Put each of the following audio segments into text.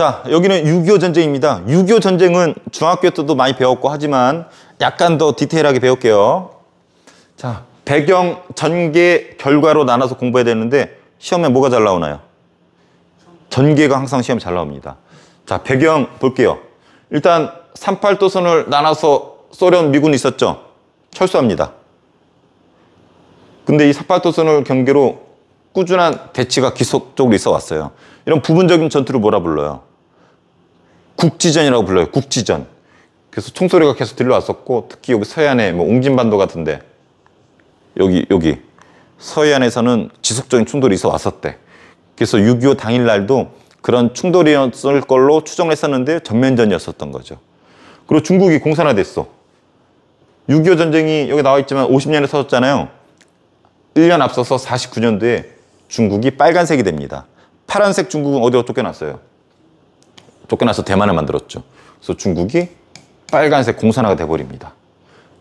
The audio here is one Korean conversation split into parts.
자, 여기는 6.25 전쟁입니다. 6.25 전쟁은 중학교 때도 많이 배웠고 하지만 약간 더 디테일하게 배울게요. 자, 배경, 전개, 결과로 나눠서 공부해야 되는데 시험에 뭐가 잘 나오나요? 전개가 항상 시험에 잘 나옵니다. 자, 배경 볼게요. 일단 38도선을 나눠서 소련, 미군 이 있었죠? 철수합니다. 근데 이 38도선을 경계로 꾸준한 대치가 계속적으로 있어 왔어요. 이런 부분적인 전투를 뭐라 불러요? 국지전이라고 불러요. 국지전. 그래서 총소리가 계속 들려왔었고 특히 여기 서해안에 뭐 옹진반도 같은데 여기 여기 서해안에서는 지속적인 충돌이 있어 왔었대. 그래서 6.25 당일날도 그런 충돌이었을 걸로 추정 했었는데 전면전이었었던 거죠. 그리고 중국이 공산화됐어. 6.25 전쟁이 여기 나와 있지만 50년에 서졌잖아요. 1년 앞서서 49년도에 중국이 빨간색이 됩니다. 파란색 중국은 어디가 쫓겨났어요? 쫓겨나서 대만을 만들었죠. 그래서 중국이 빨간색 공산화가 돼버립니다.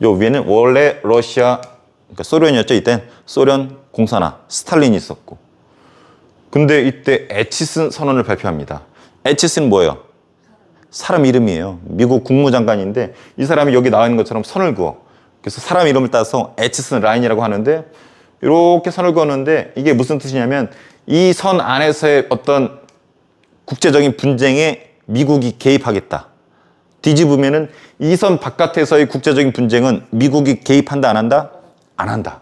요 위에는 원래 러시아, 그러니까 소련이었죠. 이때 소련 공산화, 스탈린이 있었고. 근데 이때 에치슨 선언을 발표합니다. 에치슨 뭐예요? 사람 이름이에요. 미국 국무장관인데 이 사람이 여기 나와 있는 것처럼 선을 그어. 그래서 사람 이름을 따서 에치슨 라인이라고 하는데 이렇게 선을 그었는데 이게 무슨 뜻이냐면 이 선 안에서의 어떤 국제적인 분쟁의 미국이 개입하겠다. 뒤집으면이선 바깥에서의 국제적인 분쟁은 미국이 개입한다 안 한다? 안 한다.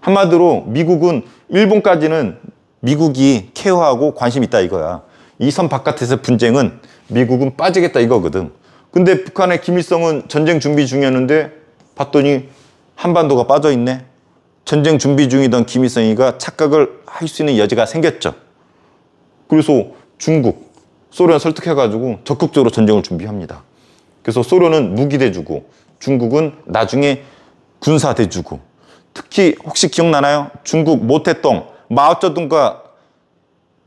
한마디로 미국은 일본까지는 미국이 케어하고 관심 있다 이거야. 이 선 바깥에서 분쟁은 미국은 빠지겠다 이거거든. 근데 북한의 김일성은 전쟁 준비 중이었는데 봤더니 한반도가 빠져 있네. 전쟁 준비 중이던 김일성이가 착각을 할 수 있는 여지가 생겼죠. 그래서 중국, 소련을 설득해가지고 적극적으로 전쟁을 준비합니다. 그래서 소련은 무기 대주고 중국은 나중에 군사 대주고 특히 혹시 기억나나요? 중국 모태똥, 마오쩌둥과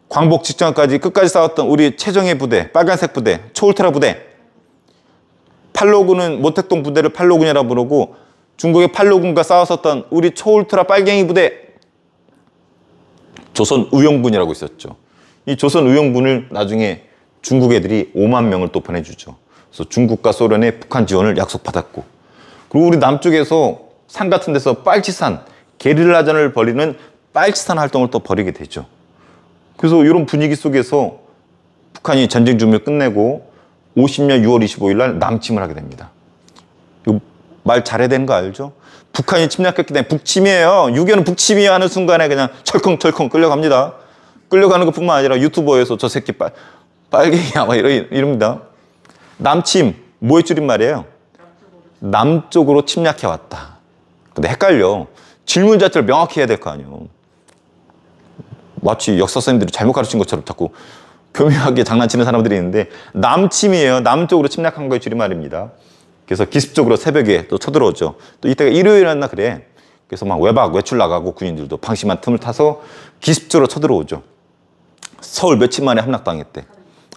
광복 직전까지 끝까지 싸웠던 우리 최정예 부대, 빨간색 부대, 초울트라 부대 팔로군은 모택동 부대를 팔로군이라 부르고 중국의 팔로군과 싸웠었던 우리 초울트라 빨갱이 부대 조선 우영군이라고 있었죠. 이 조선 우영군을 나중에 중국 애들이 5만 명을 또 보내주죠. 그래서 중국과 소련의 북한 지원을 약속받았고 그리고 우리 남쪽에서 산 같은 데서 빨치산 게릴라전을 벌이는 빨치산 활동을 또 벌이게 되죠. 그래서 이런 분위기 속에서 북한이 전쟁 준비를 끝내고 50년 6월 25일 날 남침을 하게 됩니다. 말 잘해야 되는 거 알죠? 북한이 침략했기 때문에 북침이에요. 유교는 북침이야 하는 순간에 그냥 철컹철컹 끌려갑니다. 끌려가는 것뿐만 아니라 유튜버에서 저 새끼 빨, 빨갱이 아마 이러 이름입니다. 남침 뭐의 줄임말이에요? 남쪽으로 침략해 왔다. 근데 헷갈려. 질문 자체를 명확히 해야 될 거 아니에요. 마치 역사 선생님들이 잘못 가르친 것처럼 자꾸 교묘하게 장난치는 사람들이 있는데 남침이에요. 남쪽으로 침략한 거의 줄임말입니다. 그래서 기습적으로 새벽에 또 쳐들어오죠. 또 이때가 일요일이었나 그래. 그래서 막 외박, 외출 나가고 군인들도 방심한 틈을 타서 기습적으로 쳐들어오죠. 서울 며칠 만에 함락당했대.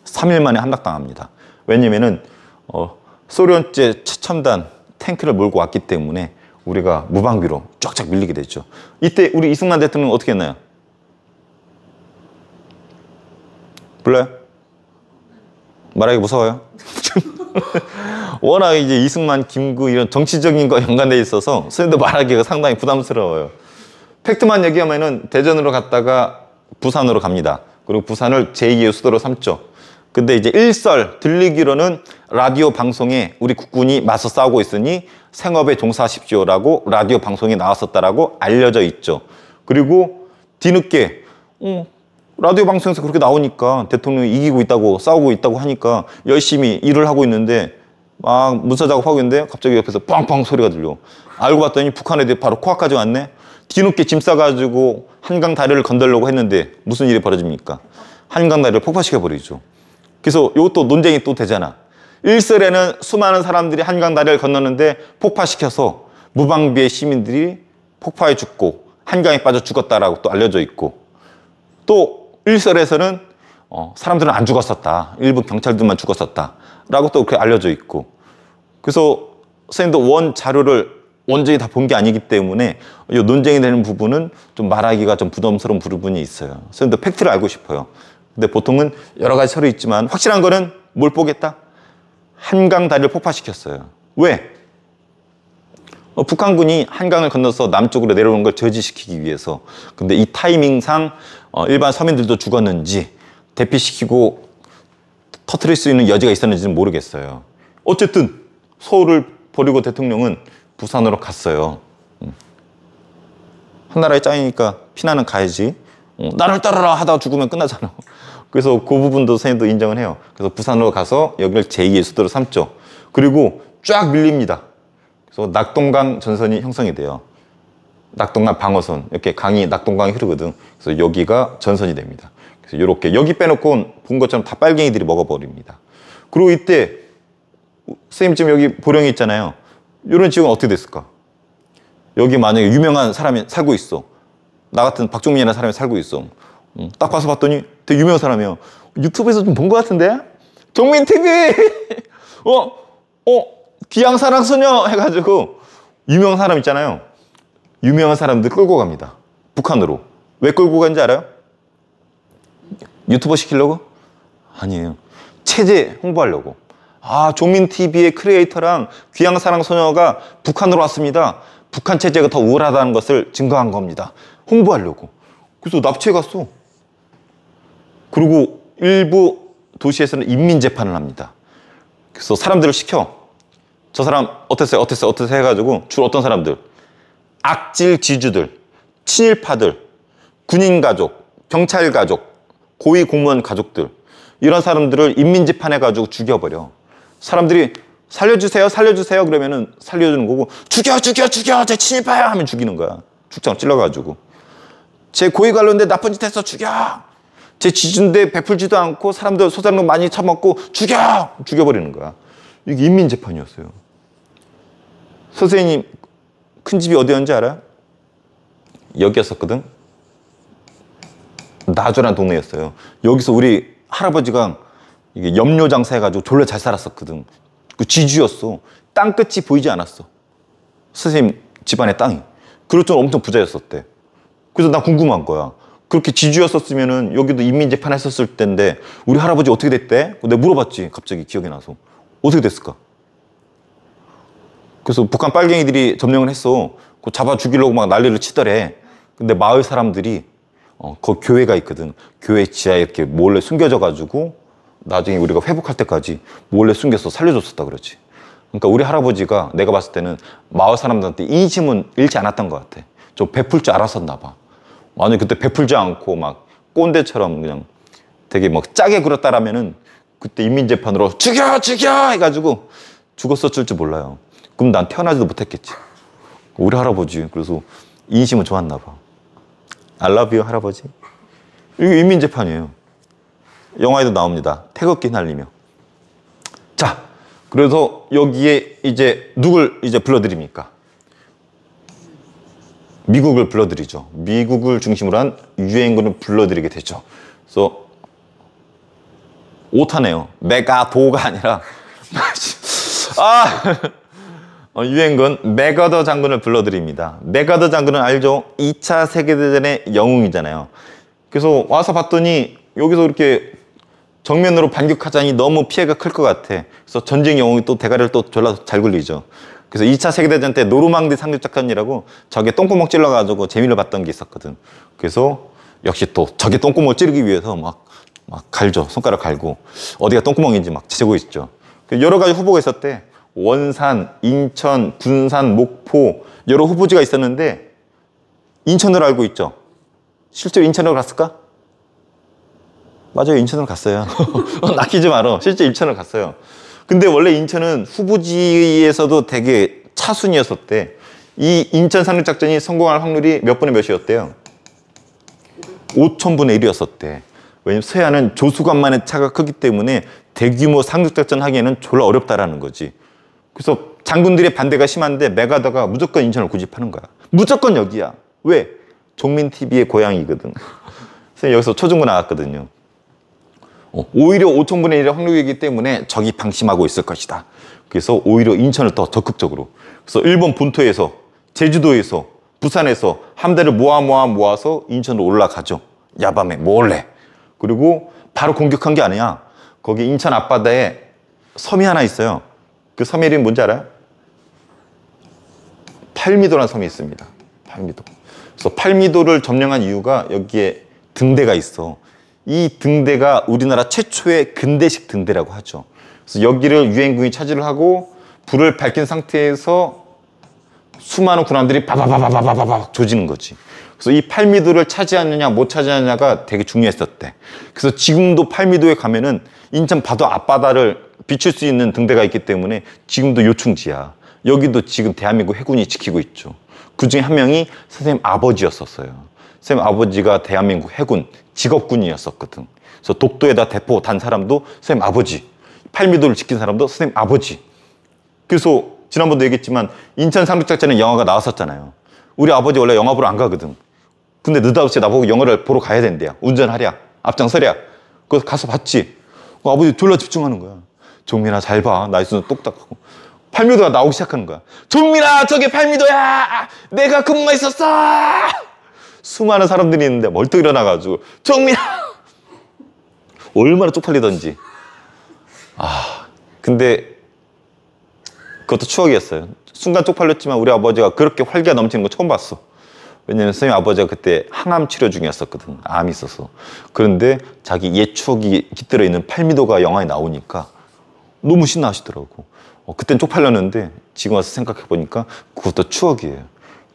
3일 만에 함락당합니다. 왜냐면은 어, 소련제 최첨단 탱크를 몰고 왔기 때문에 우리가 무방비로 쫙쫙 밀리게 됐죠. 이때 우리 이승만 대통령 어떻게 했나요? 불러요? 말하기 무서워요? 워낙 이제 이승만, 김구 이런 정치적인 거 연관돼 있어서 스님도 말하기가 상당히 부담스러워요. 팩트만 얘기하면은 대전으로 갔다가 부산으로 갑니다. 그리고 부산을 제2의 수도로 삼죠. 근데 이제 일설 들리기로는 라디오 방송에 우리 국군이 맞서 싸우고 있으니 생업에 종사하십시오라고 라디오 방송에 나왔었다라고 알려져 있죠. 그리고 뒤늦게 어, 라디오 방송에서 그렇게 나오니까 대통령이 이기고 있다고 싸우고 있다고 하니까 열심히 일을 하고 있는데 막 문서 작업하고 있는데 갑자기 옆에서 빵빵 소리가 들려. 알고 봤더니 북한에 대해 바로 코앞까지 왔네. 뒤늦게 짐 싸가지고 한강 다리를 건들려고 했는데 무슨 일이 벌어집니까? 한강 다리를 폭파시켜 버리죠. 그래서 이것도 논쟁이 또 되잖아. 1설에는 수많은 사람들이 한강 다리를 건너는데 폭파시켜서 무방비의 시민들이 폭파해 죽고 한강에 빠져 죽었다라고 또 알려져 있고 또 1설에서는 어, 사람들은 안 죽었었다. 일부 경찰들만 죽었었다. 라고 또 그렇게 알려져 있고 그래서 선생님도 원 자료를 온전히 다본 게 아니기 때문에 이 논쟁이 되는 부분은 좀 말하기가 좀 부담스러운 부분이 있어요. 선생님도 팩트를 알고 싶어요. 근데 보통은 여러 가지 서류 있지만 확실한 거는 뭘 보겠다? 한강 다리를 폭파시켰어요. 왜? 어, 북한군이 한강을 건너서 남쪽으로 내려오는 걸 저지시키기 위해서. 근데 이 타이밍상 어, 일반 서민들도 죽었는지 대피시키고 터트릴 수 있는 여지가 있었는지는 모르겠어요. 어쨌든 서울을 버리고 대통령은 부산으로 갔어요. 음. 한나라의 짱이니까 피나는 가야지. 어, 나를 따라라 하다 가 죽으면 끝나잖아. 그래서 그 부분도 선생님도 인정을 해요. 그래서 부산으로 가서 여기를 제2의 수도로 삼죠. 그리고 쫙 밀립니다. 그래서 낙동강 전선이 형성이 돼요. 낙동강 방어선 이렇게 강이 낙동강이 흐르거든. 그래서 여기가 전선이 됩니다. 그래서 이렇게 여기 빼놓고 본 것처럼 다 빨갱이들이 먹어버립니다. 그리고 이때 선생님 지금 여기 보령이 있잖아요. 이런 지역은 어떻게 됐을까? 여기 만약에 유명한 사람이 살고 있어. 나 같은 박종민이라는 사람이 살고 있어. 딱 가서 봤더니 되게 유명한 사람이에요. 유튜브에서 좀 본 것 같은데? 경민 TV! 어, 어, 귀향 사랑 소녀! 해가지고 유명한 사람 있잖아요. 유명한 사람들 끌고 갑니다. 북한으로. 왜 끌고 간지 알아요? 유튜버 시키려고? 아니에요. 체제 홍보하려고. 아, 종민TV의 크리에이터랑 귀향사랑 소녀가 북한으로 왔습니다. 북한 체제가 더 우월하다는 것을 증거한 겁니다. 홍보하려고. 그래서 납치해 갔어. 그리고 일부 도시에서는 인민재판을 합니다. 그래서 사람들을 시켜. 저 사람 어땠어요? 어땠어요? 어땠어요? 해가지고 주로 어떤 사람들? 악질 지주들, 친일파들, 군인 가족, 경찰 가족, 고위 공무원 가족들 이런 사람들을 인민재판해가지고 죽여버려. 사람들이 살려주세요, 살려주세요 그러면은 살려주는 거고 죽여, 죽여, 죽여, 제 친일파야 하면 죽이는 거야. 죽창 찔러가지고 제 고위 관련된 나쁜 짓 했어, 죽여. 제 지준대 베풀지도 않고 사람들 소장농 많이 처먹고 죽여! 죽여버리는 거야. 이게 인민재판이었어요. 선생님, 큰 집이 어디였는지 알아? 여기였었거든? 나주라 동네였어요. 여기서 우리 할아버지가 이게 염료 장사해가지고 졸라 잘 살았었거든. 그 지주였어. 땅끝이 보이지 않았어. 선생님 집안의 땅이. 그럴 줄 엄청 부자였었대. 그래서 나 궁금한 거야. 그렇게 지주였었으면은 여기도 인민재판 했었을 때데 우리 할아버지 어떻게 됐대? 내가 물어봤지. 갑자기 기억이 나서. 어떻게 됐을까? 그래서 북한 빨갱이들이 점령을 했어. 그 잡아 죽이려고 막 난리를 치더래. 근데 마을 사람들이 어, 그 교회가 있거든. 교회 지하에 이렇게 몰래 숨겨져 가지고 나중에 우리가 회복할 때까지 몰래 숨겨서 살려줬었다 그러지. 그러니까 우리 할아버지가 내가 봤을 때는 마을 사람들한테 인심은 잃지 않았던 것 같아. 좀 베풀 줄 알았었나 봐. 아니 그때 베풀지 않고 막 꼰대처럼 그냥 되게 막 짜게 굴었다라면은 그때 인민재판으로 죽여 죽여 해가지고 죽었었을지 몰라요. 그럼 난 태어나지도 못했겠지. 우리 할아버지 그래서 인심은 좋았나 봐. 알라뷰 할아버지. 이게 인민재판이에요. 영화에도 나옵니다. 태극기 날리며. 자, 그래서 여기에 이제 누굴 이제 불러드립니까? 미국을 불러들이죠. 미국을 중심으로 한 유엔군을 불러들이게 되죠. 그래서 오타네요. 메가도가 아니라 아 어, 유엔군 메가더 장군을 불러드립니다. 메가더 장군은 알죠? 2차 세계대전의 영웅이잖아요. 그래서 와서 봤더니 여기서 이렇게 정면으로 반격하자니 너무 피해가 클 것 같아. 그래서 전쟁 영웅이 또 대가리를 또 졸라 잘 굴리죠. 그래서 2차 세계대전 때 노르망디 상륙작전이라고 적에 똥구멍 찔러가지고 재미를 봤던 게 있었거든. 그래서 역시 또 적의 똥구멍을 찌르기 위해서 막, 막 갈죠. 손가락 갈고. 어디가 똥구멍인지 막 재고 있죠. 그 여러 가지 후보가 있었대. 원산, 인천, 군산, 목포, 여러 후보지가 있었는데 인천으로 알고 있죠. 실제로 인천으로 갔을까? 맞아요 인천을 갔어요 어, 낚이지 마라 실제 인천을 갔어요 근데 원래 인천은 후보지에서도 되게 차순이었었대 이 인천 상륙작전이 성공할 확률이 몇 분의 몇이었대요? 5천분의 1이었었대 왜냐면 서해안은 조수간만의 차가 크기 때문에 대규모 상륙작전 하기에는 졸라 어렵다라는 거지 그래서 장군들의 반대가 심한데 메가더가 무조건 인천을 구집하는 거야 무조건 여기야 왜? 종민TV의 고향이거든 그래서 여기서 초중고 나왔거든요 어, 오히려 5천분의 1의 확률이기 때문에 적이 방심하고 있을 것이다. 그래서 오히려 인천을 더 적극적으로 그래서 일본 본토에서 제주도에서 부산에서 함대를 모아 모아 모아서 인천으로 올라가죠. 야밤에 몰래. 그리고 바로 공격한 게 아니야. 거기 인천 앞바다에 섬이 하나 있어요. 그 섬의 이름 뭔지 알아요? 팔미도라는 섬이 있습니다. 팔미도. 그래서 팔미도를 점령한 이유가 여기에 등대가 있어. 이 등대가 우리나라 최초의 근대식 등대라고 하죠. 그래서 여기를 유엔군이 차지를 하고 불을 밝힌 상태에서 수많은 군함들이 바바바바바바바 조지는 거지. 그래서 이 팔미도를 차지하느냐 못 차지하느냐가 되게 중요했었대. 그래서 지금도 팔미도에 가면은 인천 바다 앞바다를 비출 수 있는 등대가 있기 때문에 지금도 요충지야. 여기도 지금 대한민국 해군이 지키고 있죠. 그 중에 한 명이 선생님 아버지였었어요. 선생님 아버지가 대한민국 해군 직업군이었었거든. 그래서 독도에다 대포 단 사람도 선생님 아버지, 팔미도를 지킨 사람도 선생님 아버지. 그래서 지난번도 얘기했지만 인천 상륙작전에 영화가 나왔었잖아요. 우리 아버지 원래 영화 보러 안 가거든. 근데 느닷없이 나보고 영화를 보러 가야 된대요. 운전하랴, 앞장서랴. 그래서 가서 봤지. 그 아버지 졸라 집중하는 거야. 종민아 잘 봐. 나이스는 똑딱하고. 팔미도가 나오기 시작하는 거야. 종민아 저게 팔미도야. 내가 근무했었어. 수많은 사람들이 있는데 멀떡 일어나가지고 정민아 얼마나 쪽팔리던지 아 근데 그것도 추억이었어요 순간 쪽팔렸지만 우리 아버지가 그렇게 활기가 넘치는 거 처음 봤어 왜냐면 선생님 아버지가 그때 항암 치료 중이었었거든 암이 있어서 그런데 자기 옛 추억이 깃들어 있는 팔미도가 영화에 나오니까 너무 신나하시더라고 어, 그땐 쪽팔렸는데 지금 와서 생각해 보니까 그것도 추억이에요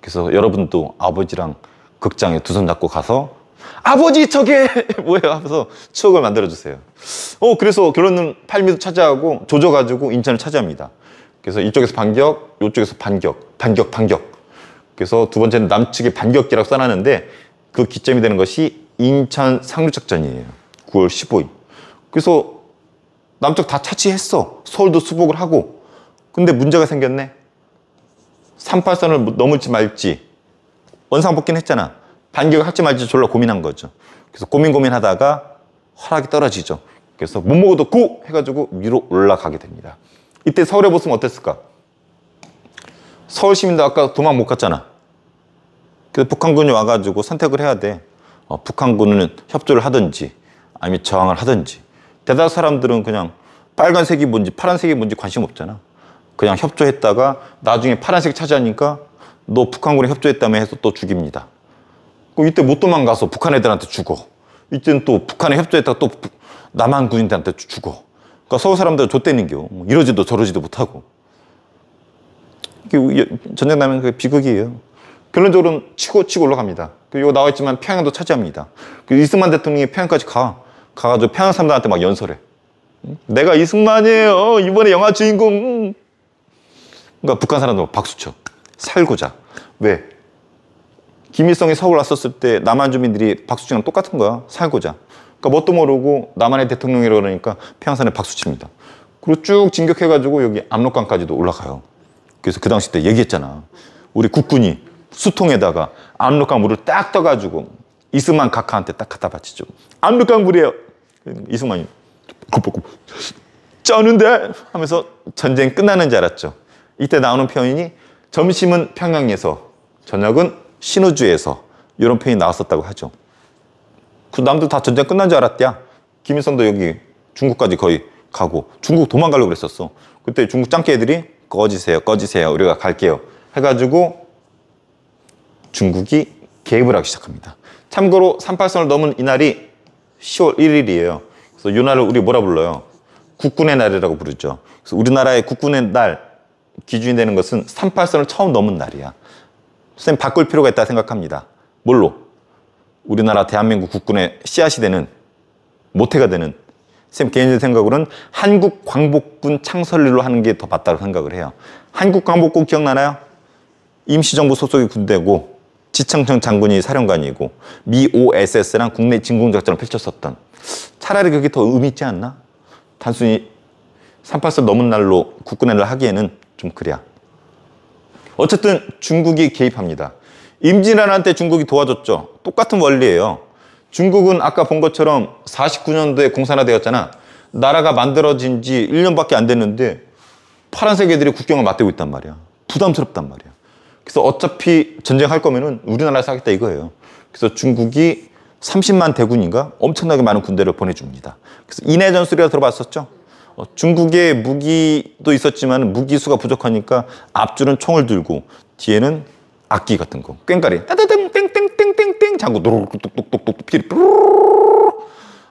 그래서 여러분도 아버지랑 극장에 두 손 잡고 가서 아버지 저게 뭐예요 하면서 추억을 만들어주세요 어 그래서 결론은 팔미도 차지하고 조져가지고 인천을 차지합니다 그래서 이쪽에서 반격 이쪽에서 반격 반격 반격 그래서 두 번째는 남측의 반격기라고 써놨는데 그 기점이 되는 것이 인천 상륙작전이에요 9월 15일 그래서 남쪽 다 차치했어 서울도 수복을 하고 근데 문제가 생겼네 38선을 넘을지 말지 원상복귀는 했잖아. 반격을 할지 말지 졸라 고민한 거죠. 그래서 고민 고민하다가 허락이 떨어지죠. 그래서 못 먹어도 구 해가지고 위로 올라가게 됩니다. 이때 서울의 모습은 어땠을까? 서울 시민도 아까 도망 못 갔잖아. 그래서 북한군이 와가지고 선택을 해야 돼. 어, 북한군은 협조를 하든지 아니면 저항을 하든지 대다수 사람들은 그냥 빨간색이 뭔지 파란색이 뭔지 관심 없잖아. 그냥 협조했다가 나중에 파란색 차지하니까 너 북한군에 협조했다며 해서 또 죽입니다. 그 이때 못 도망가서 북한 애들한테 죽어. 이때는 또 북한에 협조했다가 또 남한 군인들한테 죽어. 그러니까 서울 사람들 좆대는겨. 뭐 이러지도 저러지도 못하고. 전쟁 나면 그 비극이에요. 결론적으로는 치고 치고 올라갑니다. 그리고 나와 있지만 평양도 차지합니다. 그 이승만 대통령이 평양까지 가. 가가지고 평양 사람들한테 막 연설해. 내가 이승만이에요. 이번에 영화 주인공. 그러니까 북한 사람들 박수쳐. 살고자. 왜? 김일성이 서울 왔었을 때 남한 주민들이 박수치랑 똑같은 거야. 살고자. 그러니까 뭣도 모르고 남한의 대통령이라고 그러니까 평양산에 박수칩니다. 그리고 쭉 진격해가지고 여기 압록강까지도 올라가요. 그래서 그 당시 때 얘기했잖아. 우리 국군이 수통에다가 압록강 물을 딱 떠가지고 이승만 각하한테 딱 갖다 바치죠. 압록강 물이에요. 그러니까 이승만이 굽굽굽 쩌는데 하면서 전쟁 끝나는 줄 알았죠. 이때 나오는 표현이 점심은 평양에서, 저녁은 신우주에서 이런 표현이 나왔었다고 하죠. 그 남들 다 전쟁 끝난 줄 알았대야. 김일성도 여기 중국까지 거의 가고 중국 도망가려고 그랬었어. 그때 중국 짱깨 애들이 꺼지세요, 꺼지세요, 우리가 갈게요 해가지고 중국이 개입을 하기 시작합니다. 참고로 38선을 넘은 이날이 10월 1일이에요. 그래서 이 날을 우리 뭐라 불러요? 국군의 날이라고 부르죠. 그래서 우리나라의 국군의 날, 기준이 되는 것은 38선을 처음 넘은 날이야. 선생님 바꿀 필요가 있다 생각합니다. 뭘로? 우리나라 대한민국 국군의 씨앗이 되는 모태가 되는 선생님 개인적인 생각으로는 한국 광복군 창설일로 하는 게 더 맞다고 생각을 해요. 한국 광복군 기억나나요? 임시정부 소속의 군대고 지청청 장군이 사령관이고 미 OSS랑 국내 진공작전을 펼쳤었던 차라리 그게 더 의미 있지 않나? 단순히 38선 넘은 날로 국군회를 하기에는 좀 그래야. 어쨌든 중국이 개입합니다. 임진왜란 때 중국이 도와줬죠. 똑같은 원리예요. 중국은 아까 본 것처럼 49년도에 공산화되었잖아. 나라가 만들어진 지 1년밖에 안 됐는데 파란색 애들이 국경을 맞대고 있단 말이야. 부담스럽단 말이야. 그래서 어차피 전쟁할 거면 우리나라에서 하겠다 이거예요. 그래서 중국이 30만 대군인가 엄청나게 많은 군대를 보내줍니다. 그래서 인해 전술이라 들어봤었죠? 어, 중국의 무기도 있었지만 무기 수가 부족하니까 앞줄은 총을 들고 뒤에는 악기 같은 거 꽹가리 따다당 땡땡땡땡땡 장구 노르륵뚝뚝뚝뚝 피리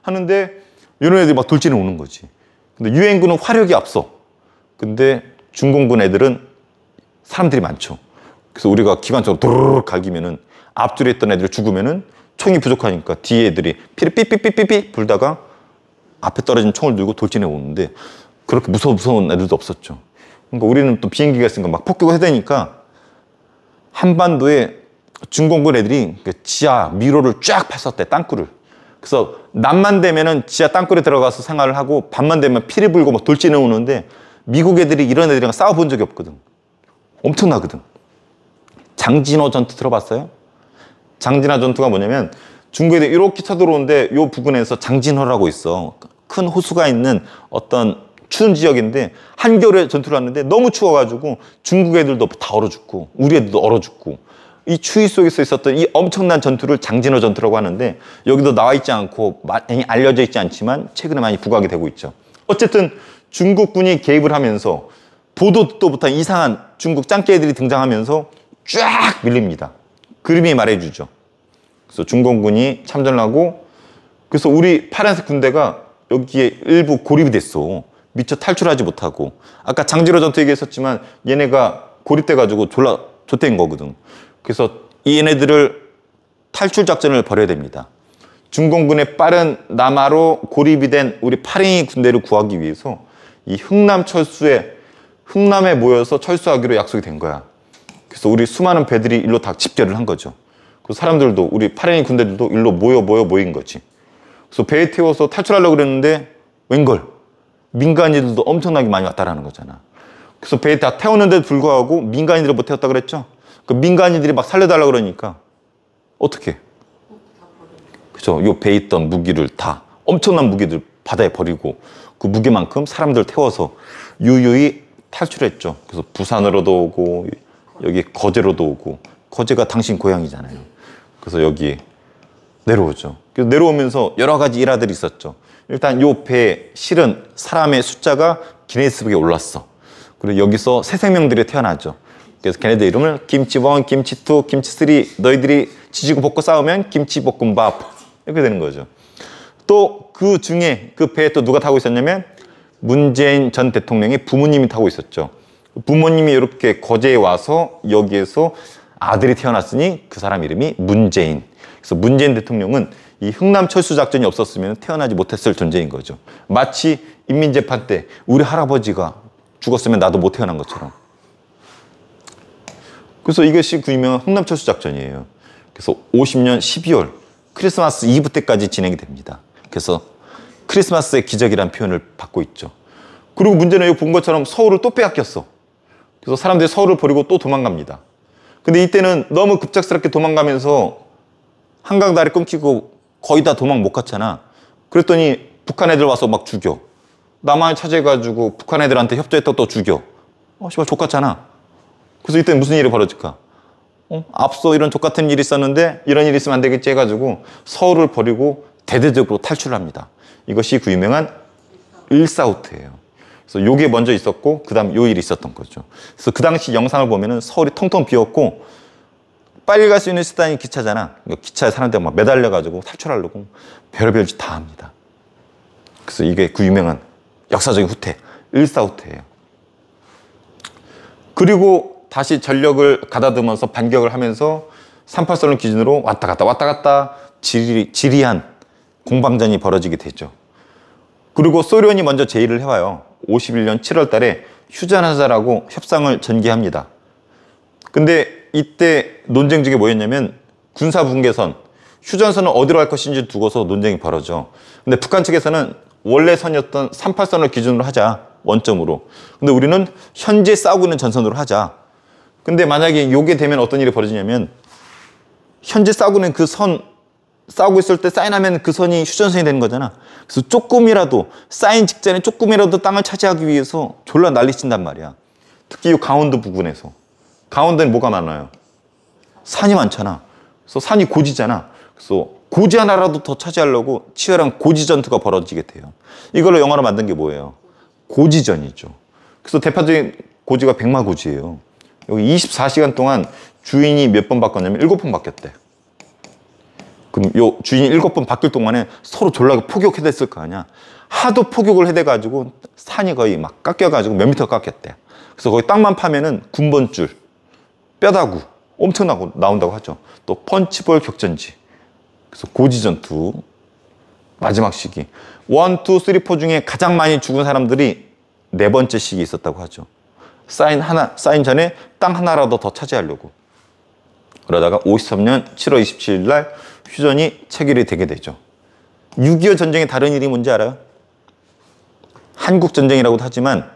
하는데 이런 애들이 막 돌진해 오는 거지 근데 유엔군은 화력이 앞서 근데 중공군 애들은 사람들이 많죠 그래서 우리가 기관적으로 도르륵 갈기면은 앞줄에 있던 애들이 죽으면은 총이 부족하니까 뒤에 애들이 피리 삐삐삐삐삐 불다가 앞에 떨어진 총을 들고 돌진해 오는데 그렇게 무서워 무서운 애들도 없었죠. 그러니까 우리는 또 비행기가 있으니까 막 폭격을 해대니까 한반도에 중공군 애들이 그 지하 미로를 쫙 팠었대 땅굴을. 그래서 낮만 되면은 지하 땅굴에 들어가서 생활을 하고 밤만 되면 피를 불고 막 돌진해 오는데 미국 애들이 이런 애들이랑 싸워본 적이 없거든. 엄청나거든. 장진호 전투 들어봤어요? 장진호 전투가 뭐냐면 중국에 이렇게 쳐들어오는데 요 부근에서 장진호라고 있어. 큰 호수가 있는 어떤 추운 지역인데 한겨울에 전투를 하는데 너무 추워가지고 중국 애들도 다 얼어 죽고 우리 애들도 얼어 죽고 이 추위 속에서 있었던 이 엄청난 전투를 장진호 전투라고 하는데 여기도 나와 있지 않고 많이 알려져 있지 않지만 최근에 많이 부각이 되고 있죠. 어쨌든 중국군이 개입을 하면서 보도 듣도 못한 이상한 중국 짱깨들이 등장하면서 쫙 밀립니다. 그림이 말해주죠. 그래서 중공군이 참전하고 그래서 우리 파란색 군대가 여기에 일부 고립이 됐어. 미처 탈출하지 못하고. 아까 장지로 전투 얘기했었지만 얘네가 고립돼가지고 졸라 좆된 거거든. 그래서 이 얘네들을 탈출 작전을 벌여야 됩니다. 중공군의 빠른 남하로 고립이 된 우리 파랭이 군대를 구하기 위해서 이 흥남 철수에 흥남에 모여서 철수하기로 약속이 된 거야. 그래서 우리 수많은 배들이 일로 다 집결을 한 거죠. 그 사람들도 우리 파랭이 군대들도 일로 모여 모여 모인 거지. 그래서 배에 태워서 탈출하려고 그랬는데 웬걸 민간인들도 엄청나게 많이 왔다라는 거잖아. 그래서 배에 다 태웠는데도 불구하고 민간인들을 못 태웠다 그랬죠. 그 민간인들이 막 살려달라 그러니까 어떻게? 그죠? 요 배에 있던 무기를 다 엄청난 무기들 바다에 버리고 그 무게만큼 사람들 태워서 유유히 탈출했죠. 그래서 부산으로도 오고 여기 거제로도 오고 거제가 당신 고향이잖아요. 그래서 여기 내려오죠. 내려오면서 여러 가지 일화들이 있었죠. 일단 요 배에 실은 사람의 숫자가 기네스북에 올랐어. 그리고 여기서 새 생명들이 태어나죠. 그래서 걔네들 이름을 김치원, 김치투, 김치쓰 너희들이 지지고 볶고 싸우면 김치볶음밥 이렇게 되는 거죠. 또 그 중에 그 배에 또 누가 타고 있었냐면 문재인 전 대통령의 부모님이 타고 있었죠. 부모님이 이렇게 거제에 와서 여기에서 아들이 태어났으니 그 사람 이름이 문재인. 그래서 문재인 대통령은 이 흥남 철수 작전이 없었으면 태어나지 못했을 존재인 거죠. 마치 인민재판 때 우리 할아버지가 죽었으면 나도 못 태어난 것처럼. 그래서 이것이 그 유명한 흥남 철수 작전이에요. 그래서 50년 12월 크리스마스 이브 때까지 진행이 됩니다. 그래서 크리스마스의 기적이란 표현을 받고 있죠. 그리고 문제는 여기 본 것처럼 서울을 또 빼앗겼어. 그래서 사람들이 서울을 버리고 또 도망갑니다. 근데 이때는 너무 급작스럽게 도망가면서 한강 다리 끊기고 거의 다 도망 못 갔잖아. 그랬더니 북한 애들 와서 막 죽여. 남한 차지해가지고 북한 애들한테 협조했다 또 죽여. 어, 씨발, 족같잖아. 그래서 이때 무슨 일이 벌어질까? 어? 앞서 이런 족같은 일이 있었는데 이런 일이 있으면 안 되겠지 해가지고 서울을 버리고 대대적으로 탈출합니다. 이것이 그 유명한 일사우트예요. 그래서 요게 먼저 있었고 그다음 요 일이 있었던 거죠. 그래서 그 당시 영상을 보면은 서울이 텅텅 비었고 빨리 갈 수 있는 수단이 기차잖아. 기차에 사람들 막 매달려가지고 탈출하려고 별의별 짓 다 합니다. 그래서 이게 그 유명한 역사적인 후퇴, 일사후퇴예요. 그리고 다시 전력을 가다듬어서 반격을 하면서 38선을 기준으로 왔다 갔다 왔다 갔다 지리, 지리한 공방전이 벌어지게 됐죠. 그리고 소련이 먼저 제의를 해와요. 51년 7월 달에 휴전하자라고 협상을 전개합니다. 근데 이때 논쟁 중에 뭐였냐면 군사 붕괴선 휴전선은 어디로 갈 것인지 두고서 논쟁이 벌어져. 근데 북한 측에서는 원래 선이었던 38선을 기준으로 하자. 원점으로. 근데 우리는 현재 싸우고 있는 전선으로 하자. 근데 만약에 요게 되면 어떤 일이 벌어지냐면 현재 싸우고 있는 그 선, 싸우고 있을 때 사인하면 그 선이 휴전선이 되는 거잖아. 그래서 조금이라도 사인 직전에 조금이라도 땅을 차지하기 위해서 졸라 난리친단 말이야. 특히 이 강원도 부근에서. 가운데는 뭐가 많아요? 산이 많잖아. 그래서 산이 고지잖아. 그래서 고지 하나라도 더 차지하려고 치열한 고지 전투가 벌어지게 돼요. 이걸로 영화로 만든 게 뭐예요? 고지전이죠. 그래서 대표적인 고지가 백마고지예요. 여기 24시간 동안 주인이 몇 번 바꿨냐면 7번 바뀌었대. 그럼 요 주인이 7번 바뀔 동안에 서로 졸라 폭격해댔을 거 아니야. 하도 폭격을 해대가지고 산이 거의 막 깎여가지고 몇 미터 깎였대. 그래서 거기 땅만 파면은 군번줄. 뼈다구 엄청나고 나온다고 하죠. 또 펀치볼 격전지. 그래서 고지전투. 마지막 시기. 원, 투, 쓰리, 포 중에 가장 많이 죽은 사람들이 네 번째 시기 있었다고 하죠. 사인 하나, 사인 전에 땅 하나라도 더 차지하려고. 그러다가 53년 7월 27일 날 휴전이 체결이 되게 되죠. 6.25 전쟁의 다른 일이 뭔지 알아요? 한국 전쟁이라고도 하지만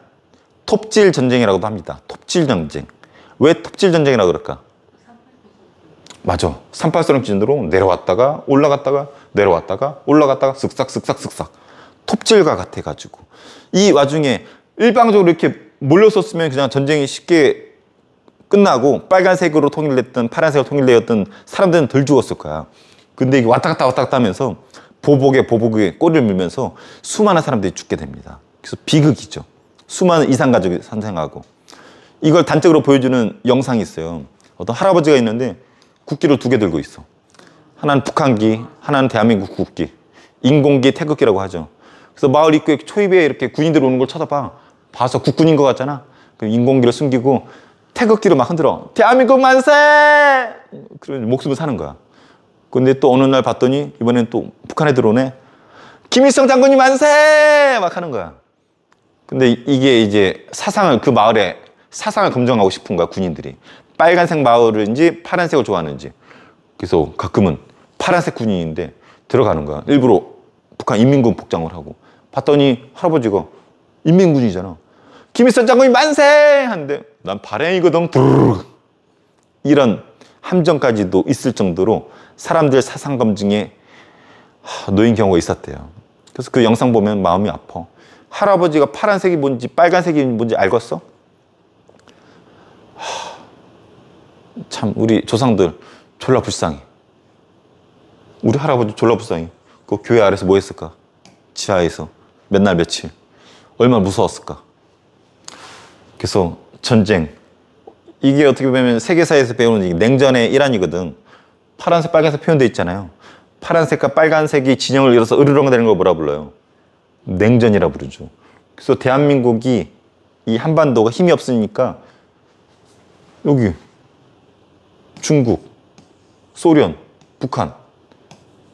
톱질 전쟁이라고도 합니다. 톱질 전쟁. 왜 탑질 전쟁이라 그럴까? 맞아. 38선형 기으로 내려왔다가 올라갔다가 내려왔다가 올라갔다가 쓱싹쓱싹쓱싹 톱질과 같아가지고 이 와중에 일방적으로 이렇게 몰려섰으면 그냥 전쟁이 쉽게 끝나고 빨간색으로 통일됐던 파란색으로 통일되었던 사람들은 덜 죽었을 거야. 근데 이게 왔다 갔다 왔다 갔다 하면서 보복에 보복에 꼬리를 물면서 수많은 사람들이 죽게 됩니다. 그래서 비극이죠. 수많은 이상가족이 산생하고 이걸 단적으로 보여주는 영상이 있어요. 어떤 할아버지가 있는데 국기를 두 개 들고 있어. 하나는 북한기, 하나는 대한민국 국기. 인공기 태극기라고 하죠. 그래서 마을 입구에 초입에 이렇게 군인들 오는 걸 쳐다봐. 봐서 국군인 것 같잖아. 그럼 인공기를 숨기고 태극기로 막 흔들어. 대한민국 만세! 그런 목숨을 사는 거야. 근데 또 어느 날 봤더니 이번엔 또 북한에 들어오네. 김일성 장군님 만세! 막 하는 거야. 근데 이게 이제 사상을 그 마을에 사상을 검증하고 싶은 거야 군인들이 빨간색 마을인지 파란색을 좋아하는지 그래서 가끔은 파란색 군인인데 들어가는 거야 일부러 북한 인민군 복장을 하고 봤더니 할아버지가 인민군이잖아 김일성 장군이 만세! 한데 난 발행이거든 이런 함정까지도 있을 정도로 사람들 사상 검증에 노인 경우가 있었대요 그래서 그 영상 보면 마음이 아파 할아버지가 파란색이 뭔지 빨간색이 뭔지 알겠어? 참 우리 조상들 졸라 불쌍해. 우리 할아버지 졸라 불쌍해. 그 교회 아래서 뭐 했을까? 지하에서 몇날 며칠. 얼마나 무서웠을까? 그래서 전쟁. 이게 어떻게 보면 세계사에서 배우는 냉전의 일환이거든. 파란색, 빨간색 표현돼 있잖아요. 파란색과 빨간색이 진영을 이뤄서 으르렁대는 걸 뭐라 불러요? 냉전이라 부르죠. 그래서 대한민국이 이 한반도가 힘이 없으니까 여기 중국, 소련, 북한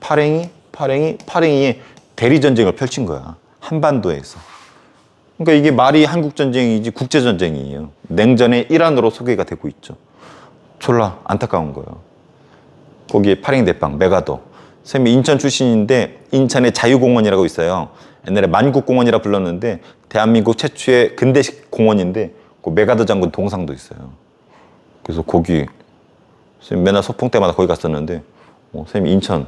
파랭이, 파랭이, 파랭이의 대리전쟁을 펼친 거야. 한반도에서. 그러니까 이게 말이 한국전쟁이지 국제전쟁이에요. 냉전의 일환으로 소개가 되고 있죠. 졸라 안타까운 거예요. 거기에 파랭 대빵, 메가더. 쌤이 인천 출신인데 인천에 자유공원이라고 있어요. 옛날에 만국공원이라 불렀는데 대한민국 최초의 근대식 공원인데 그 메가더 장군 동상도 있어요. 그래서 거기 선생 맨날 소풍 때마다 거기 갔었는데 어, 선생 인천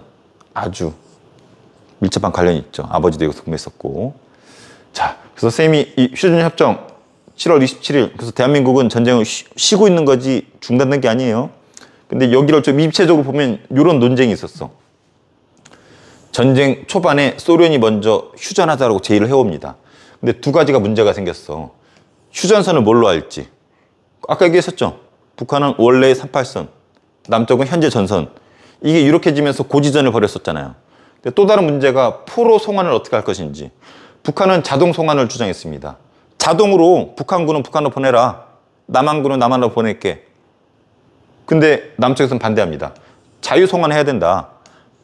아주 밀접한 관련이 있죠. 아버지도 여기서 근무했었고. 자, 그래서 선이이 휴전 협정 7월 27일 그래서 대한민국은 전쟁을 쉬, 고 있는 거지 중단된 게 아니에요. 근데 여기를 좀 입체적으로 보면 이런 논쟁이 있었어. 전쟁 초반에 소련이 먼저 휴전하자라고 제의를 해옵니다. 근데 두 가지가 문제가 생겼어. 휴전선을 뭘로 할지. 아까 얘기했었죠. 북한은 원래 38선, 남쪽은 현재 전선. 이게 이렇게 지면서 고지전을 벌였었잖아요. 근데 또 다른 문제가 포로 송환을 어떻게 할 것인지. 북한은 자동 송환을 주장했습니다. 자동으로 북한군은 북한으로 보내라. 남한군은 남한으로 보낼게. 근데 남쪽에서는 반대합니다. 자유 송환해야 된다.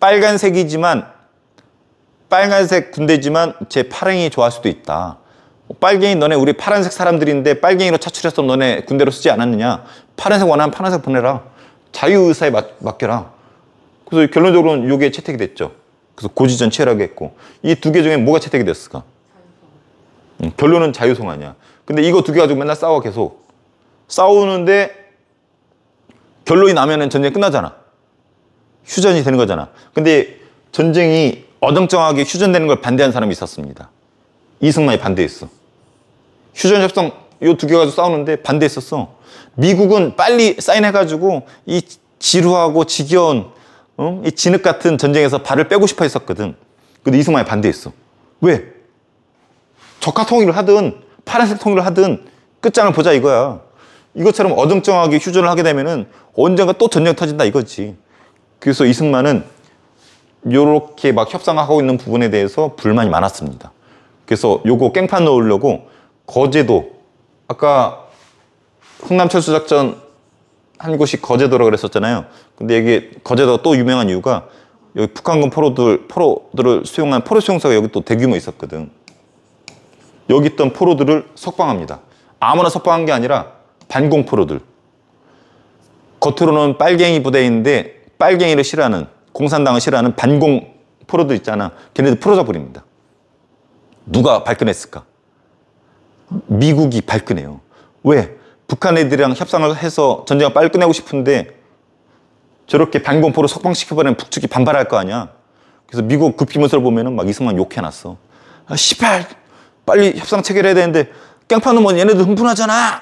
빨간색이지만 빨간색 군대지만 제 파랭이 좋아할 수도 있다. 빨갱이 너네 우리 파란색 사람들인데 빨갱이로 차출해서 너네 군대로 쓰지 않았느냐. 파란색 원하면 파란색 보내라. 자유의사에 맡, 겨라 그래서 결론적으로는 요게 채택이 됐죠. 그래서 고지전 체라하겠고이 두 개 중에 뭐가 채택이 됐을까? 응, 음, 결론은 자유성 아니야. 근데 이거 두 개 가지고 맨날 싸워 계속. 싸우는데 결론이 나면은 전쟁이 끝나잖아. 휴전이 되는 거잖아. 근데 전쟁이 어정쩡하게 휴전되는 걸 반대한 사람이 있었습니다. 이승만이 반대했어. 휴전 협상 이 두 개 가지고 싸우는데 반대했었어. 미국은 빨리 사인해가지고 이 지루하고 지겨운 어? 이 진흙 같은 전쟁에서 발을 빼고 싶어 했었거든. 근데 이승만이 반대했어. 왜? 적화 통일을 하든 파란색 통일을 하든 끝장을 보자 이거야. 이것처럼 어정쩡하게 휴전을 하게 되면은 언젠가 또 전쟁 터진다 이거지. 그래서 이승만은 이렇게 막 협상하고 있는 부분에 대해서 불만이 많았습니다. 그래서 요거 깽판 넣으려고 거제도 아까 흥남 철수 작전 한 곳이 거제도라고 그랬었잖아요. 근데 여기 거제도가 또 유명한 이유가 여기 북한군 포로들 포로들을 수용한 포로 수용소가 여기 또 대규모 있었거든. 여기 있던 포로들을 석방합니다. 아무나 석방한 게 아니라 반공 포로들. 겉으로는 빨갱이 부대인데 빨갱이를 싫어하는 공산당을 싫어하는 반공 포로들 있잖아. 걔네들 풀어져 버립니다. 누가 발끈했을까? 미국이 발끈해요. 왜? 북한 애들이랑 협상을 해서 전쟁을 빨리 끝내고 싶은데 저렇게 반공포로 석방시켜버리면 북측이 반발할 거 아니야. 그래서 미국 급기문서를 보면은 막 이승만 욕해놨어. 아, 씨발! 빨리 협상 체결해야 되는데 깽판놈은 얘네들 흥분하잖아!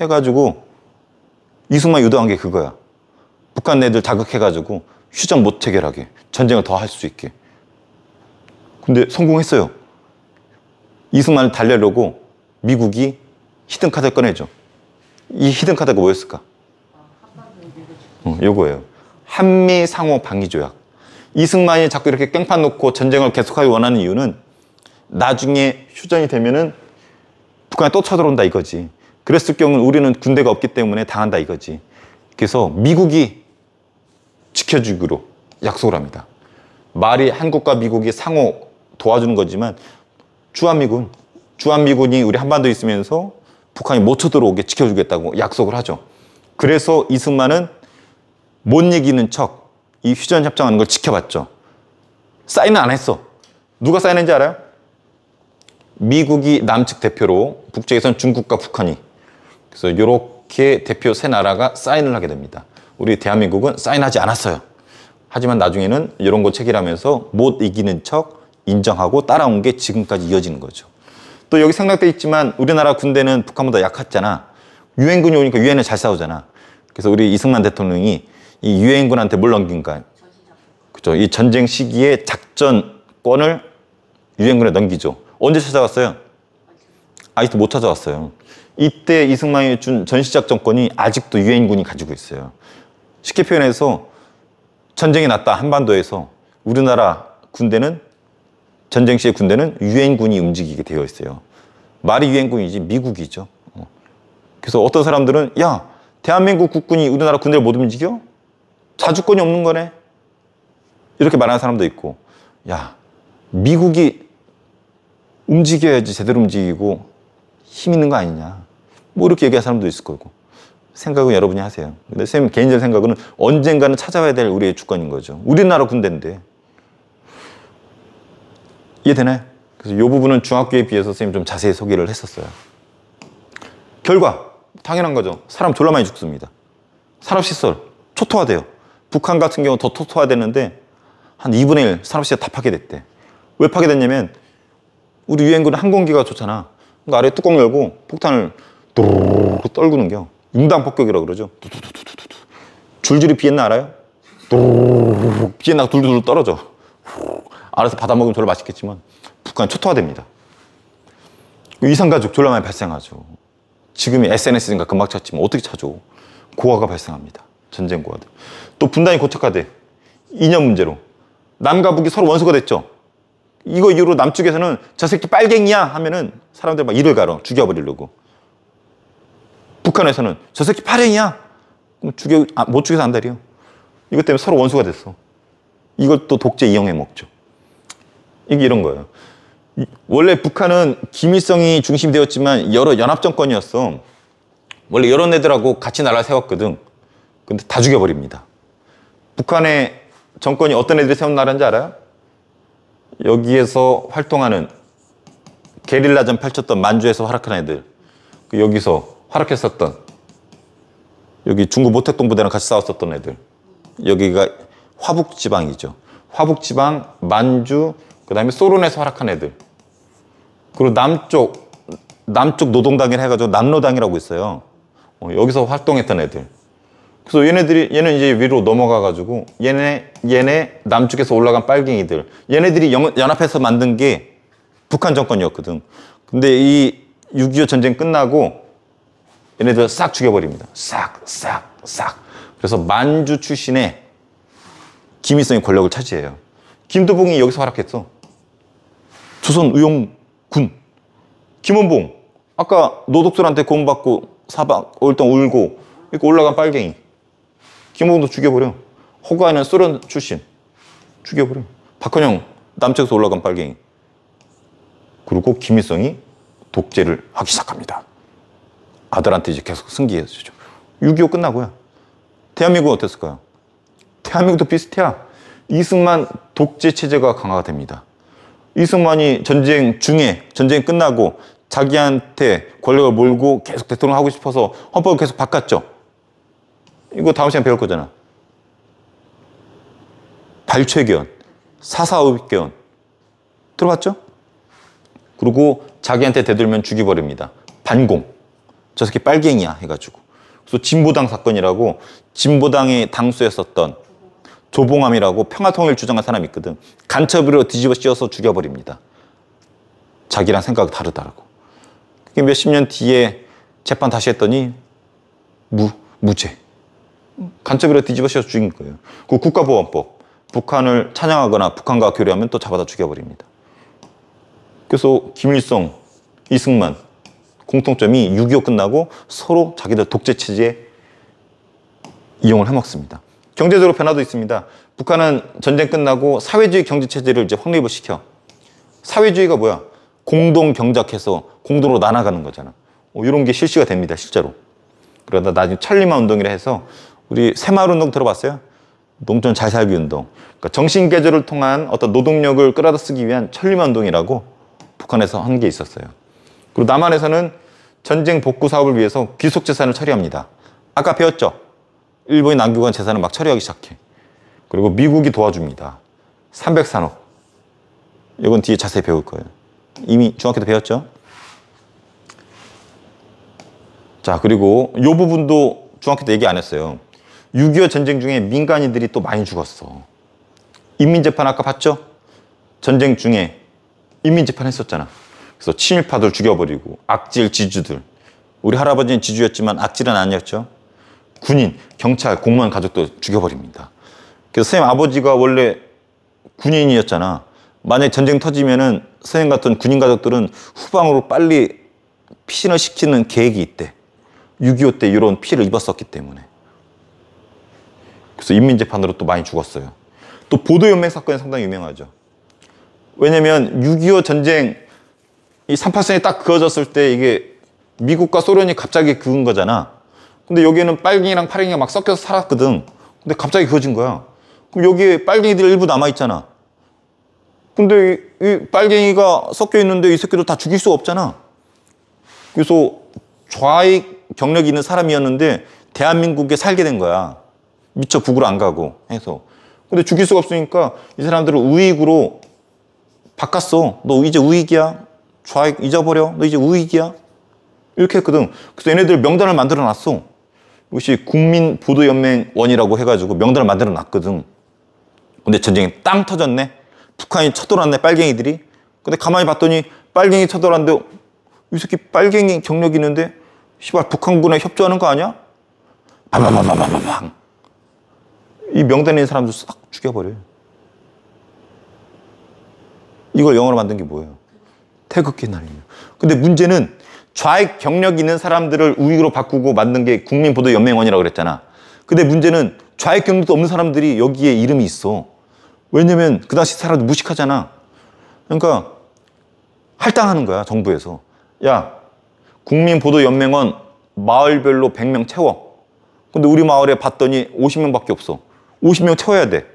해가지고 이승만 유도한 게 그거야. 북한 애들 자극해가지고 휴전 못 체결하게. 전쟁을 더 할 수 있게. 근데 성공했어요. 이승만을 달래려고 미국이 히든카드 꺼내죠. 이 히든카드가 뭐였을까? 어, 요거예요. 한미상호 방위조약. 이승만이 자꾸 이렇게 깽판 놓고 전쟁을 계속하기 원하는 이유는 나중에 휴전이 되면은 북한이 또 쳐들어온다 이거지. 그랬을 경우 우리는 군대가 없기 때문에 당한다 이거지. 그래서 미국이 지켜주기로 약속을 합니다. 말이 한국과 미국이 상호 도와주는 거지만 주한미군, 주한미군이 우리 한반도에 있으면서 북한이 못 쳐들어오게 지켜주겠다고 약속을 하죠. 그래서 이승만은 못 이기는 척 이 휴전 협정하는 걸 지켜봤죠. 사인은 안 했어. 누가 사인했는지 알아요? 미국이 남측 대표로 북쪽에선 중국과 북한이 그래서 이렇게 대표 세 나라가 사인을 하게 됩니다. 우리 대한민국은 사인하지 않았어요. 하지만 나중에는 이런 거 책이라면서 못 이기는 척 인정하고 따라온 게 지금까지 이어지는 거죠. 또 여기 생각돼 있지만 우리나라 군대는 북한보다 약했잖아. 유엔군이 오니까 유엔은 잘 싸우잖아. 그래서 우리 이승만 대통령이 이 유엔군한테 뭘 넘긴가? 그죠. 이 전쟁 시기에 작전권을 유엔군에 넘기죠. 언제 찾아왔어요? 아직도 못 찾아왔어요. 이때 이승만이 준 전시작전권이 아직도 유엔군이 가지고 있어요. 쉽게 표현해서 전쟁이 났다 한반도에서 우리나라 군대는 전쟁 시의 군대는 유엔군이 움직이게 되어 있어요. 말이 유엔군이지 미국이죠. 어. 그래서 어떤 사람들은 야 대한민국 국군이 우리나라 군대를 못 움직여? 자주권이 없는 거네. 이렇게 말하는 사람도 있고 야 미국이 움직여야지 제대로 움직이고 힘 있는 거 아니냐. 뭐 이렇게 얘기하는 사람도 있을 거고. 생각은 여러분이 하세요. 근데 선 개인적인 생각은 언젠가는 찾아와야 될 우리의 주권인 거죠. 우리나라 군대인데. 이해되나요? 그래서 이 부분은 중학교에 비해서 선생님 좀 자세히 소개를 했었어요. 결과 당연한 거죠. 사람 졸라 많이 죽습니다. 산업시설 초토화돼요. 북한 같은 경우 더토토화되는데한 2분의 1 산업시설 다 파괴됐대. 왜 파괴됐냐면 우리 유엔군은 항공기가 좋잖아. 그러니까 아래 뚜껑 열고 폭탄을 뚜루루 떨구는 겨. 응당 폭격이라고 그러죠. 줄줄이 비엔나 알아요? 뚜루루 비엔나가 둘둘 떨어져. 알아서 받아먹으면 별로 맛있겠지만 북한 초토화됩니다. 이산가족 졸라 많이 발생하죠. 지금이 SNS니까 금방 찾지만 어떻게 찾아? 고아가 발생합니다. 전쟁 고아들. 또 분단이 고착화돼. 이념 문제로. 남과 북이 서로 원수가 됐죠. 이거 이후로 남쪽에서는 저 새끼 빨갱이야 하면은 사람들 막 이를 가려. 죽여버리려고. 북한에서는 저 새끼 파랭이야. 죽여, 아, 못 죽여서 안달이요. 이것 때문에 서로 원수가 됐어. 이걸 또 독재 이용해 먹죠. 이게 이런 거예요. 원래 북한은 김일성이 중심 되었지만 여러 연합정권이었어. 원래 여러 애들하고 같이 나라를 세웠거든. 근데 다 죽여버립니다. 북한의 정권이 어떤 애들이 세운 나라인지 알아요? 여기에서 활동하는 게릴라전 펼쳤던 만주에서 활약한 애들. 그 여기서 활약했었던 여기 중국 모택동 부대랑 같이 싸웠었던 애들. 여기가 화북지방이죠. 화북지방, 만주, 그 다음에 소론에서 활약한 애들. 그리고 남쪽, 남쪽 노동당일 이 해가지고 남로당이라고 있어요. 어, 여기서 활동했던 애들. 그래서 얘네들이, 얘는 이제 위로 넘어가가지고 얘네, 얘네 남쪽에서 올라간 빨갱이들. 얘네들이 영, 연합해서 만든 게 북한 정권이었거든. 근데 이 6.25 전쟁 끝나고 얘네들 싹 죽여버립니다. 싹, 싹, 싹. 그래서 만주 출신의 김일성이 권력을 차지해요. 김도봉이 여기서 활약했어. 조선의용군 김원봉 아까 노독들한테 공받고 사방 얼동 울고 이렇 올라간 빨갱이 김원봉도 죽여버려 호가에는 소련 출신 죽여버려 박헌영 남쪽에서 올라간 빨갱이 그리고 김일성이 독재를 하기 시작합니다 아들한테 이제 계속 승기해주죠 6.25 끝나고요 대한민국은 어땠을까요? 대한민국도 비슷해야 이승만 독재 체제가 강화됩니다 가 이승만이 전쟁 중에 전쟁 끝나고 자기한테 권력을 몰고 계속 대통령 하고 싶어서 헌법을 계속 바꿨죠. 이거 다음 시간 배울 거잖아. 발췌견, 사사오견 들어봤죠? 그리고 자기한테 대들면 죽이버립니다. 반공. 저 새끼 빨갱이야 해가지고. 그래서 진보당 사건이라고 진보당이 당수했었던 조봉암이라고 평화통일 주장한 사람이 있거든. 간첩으로 뒤집어 씌워서 죽여버립니다. 자기랑 생각이 다르다라고. 몇십 년 뒤에 재판 다시 했더니 무, 무죄. 간첩으로 뒤집어 씌워서 죽인 거예요. 그 국가보안법. 북한을 찬양하거나 북한과 교류하면 또 잡아다 죽여버립니다. 그래서 김일성, 이승만 공통점이 6.25 끝나고 서로 자기들 독재체제 에 이용을 해먹습니다. 경제적으로 변화도 있습니다. 북한은 전쟁 끝나고 사회주의 경제 체제를 이제 확립을 시켜. 사회주의가 뭐야? 공동 경작해서 공동으로 나눠가는 거잖아. 어, 이런 게 실시가 됩니다, 실제로. 그러다 나중에 천리마 운동이라 해서 우리 새마을 운동 들어봤어요? 농촌 자 살기 운동. 그러니까 정신 계절을 통한 어떤 노동력을 끌어다 쓰기 위한 천리마 운동이라고 북한에서 한 게 있었어요. 그리고 남한에서는 전쟁 복구 사업을 위해서 귀속 재산을 처리합니다. 아까 배웠죠? 일본이 남기간 재산을 막 처리하기 시작해. 그리고 미국이 도와줍니다. 300산업. 이건 뒤에 자세히 배울 거예요. 이미 중학교 때 배웠죠? 자, 그리고 이 부분도 중학교 때 얘기 안 했어요. 6.25 전쟁 중에 민간인들이 또 많이 죽었어. 인민재판 아까 봤죠? 전쟁 중에 인민재판 했었잖아. 그래서 친일파들 죽여버리고 악질 지주들. 우리 할아버지는 지주였지만 악질은 아니었죠. 군인, 경찰, 공무원 가족도 죽여버립니다. 그래서 선생님 아버지가 원래 군인이었잖아. 만약 에 전쟁 터지면은 선생님 같은 군인 가족들은 후방으로 빨리 피신을 시키는 계획이 있대. 6.25 때 이런 피해를 입었었기 때문에. 그래서 인민재판으로 또 많이 죽었어요. 또 보도연맹 사건이 상당히 유명하죠. 왜냐면 6.25 전쟁 이 38선이 딱 그어졌을 때 이게 미국과 소련이 갑자기 그은 거잖아. 근데 여기에는 빨갱이랑 파랭이가 막 섞여서 살았거든. 근데 갑자기 그어진 거야. 그럼 여기에 빨갱이들 일부 남아있잖아. 근데 이, 빨갱이가 섞여 있는데 이새끼도다 죽일 수가 없잖아. 그래서 좌익 경력이 있는 사람이었는데 대한민국에 살게 된 거야. 미처 북으로 안 가고 해서. 근데 죽일 수가 없으니까 이 사람들을 우익으로 바꿨어. 너 이제 우익이야. 좌익 잊어버려. 너 이제 우익이야. 이렇게 했거든. 그래서 얘네들 명단을 만들어 놨어. 혹시 국민 보도연맹원이라고 해가지고 명단을 만들어 놨거든. 근데 전쟁이 땅 터졌네. 북한이 쳐들어왔네, 빨갱이들이. 근데 가만히 봤더니 빨갱이 쳐들어왔는데 이 새끼 빨갱이 경력이 있는데 시발 북한군에 협조하는 거 아니야? 바바바바바방. 이 명단에 있는 사람들 싹 죽여버려. 이걸 영어로 만든 게 뭐예요? 태극기 날리며. 근데 문제는 좌익 경력 있는 사람들을 우익으로 바꾸고 만든 게 국민보도연맹원이라고 그랬잖아. 근데 문제는 좌익 경력도 없는 사람들이 여기에 이름이 있어. 왜냐면 그 당시 사람들 무식하잖아. 그러니까 할당하는 거야, 정부에서. 야, 국민보도연맹원 마을별로 100명 채워. 근데 우리 마을에 봤더니 50명밖에 없어. 50명 채워야 돼.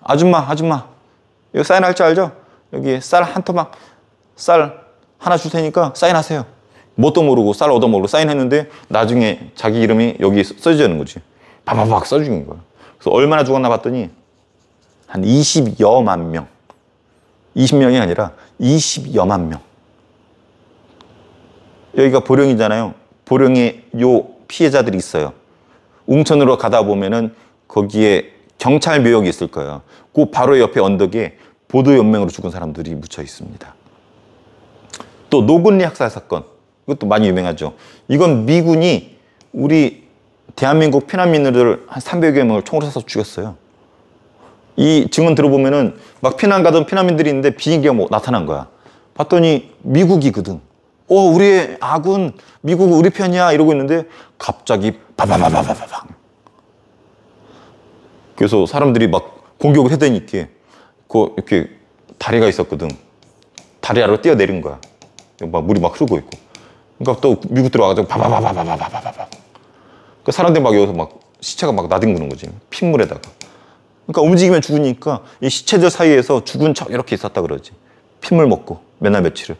아줌마, 아줌마. 이거 사인할 줄 알죠? 여기 쌀한 토막, 쌀 하나 줄 테니까 사인하세요. 뭣도 모르고 쌀 얻어먹으러 사인했는데 나중에 자기 이름이 여기 써지자는 거지. 바바박 써주는 거야. 그래서 얼마나 죽었나 봤더니 한 20여만 명. 20명이 아니라 20여만 명. 여기가 보령이잖아요. 보령에 요 피해자들이 있어요. 웅천으로 가다 보면은 거기에 경찰 묘역이 있을 거예요. 그 바로 옆에 언덕에 보도연맹으로 죽은 사람들이 묻혀 있습니다. 또 노근리 학살 사건. 이것도 많이 유명하죠. 이건 미군이 우리 대한민국 피난민들을 한 300여 명을 총으로 쏴서 죽였어요. 이 증언 들어보면은 막 피난 가던 피난민들이 있는데 비행기가 뭐 나타난 거야. 봤더니 미국이거든. 어, 우리 아군, 미국 우리 편이야. 이러고 있는데 갑자기 바바바바바바방. 그래서 사람들이 막 공격을 해대니 이 그, 이렇게 다리가 있었거든. 다리 아래로 뛰어내린 거야. 막 물이 막 흐르고 있고. 그러니까 또 미국 들어와가지고 바바바바바바바바바. 그 사람들 막 여기서 막 시체가 막 나뒹구는 거지. 핏물에다가. 그러니까 움직이면 죽으니까 이 시체들 사이에서 죽은 척 이렇게 있었다 그러지. 핏물 먹고 몇날 며칠을.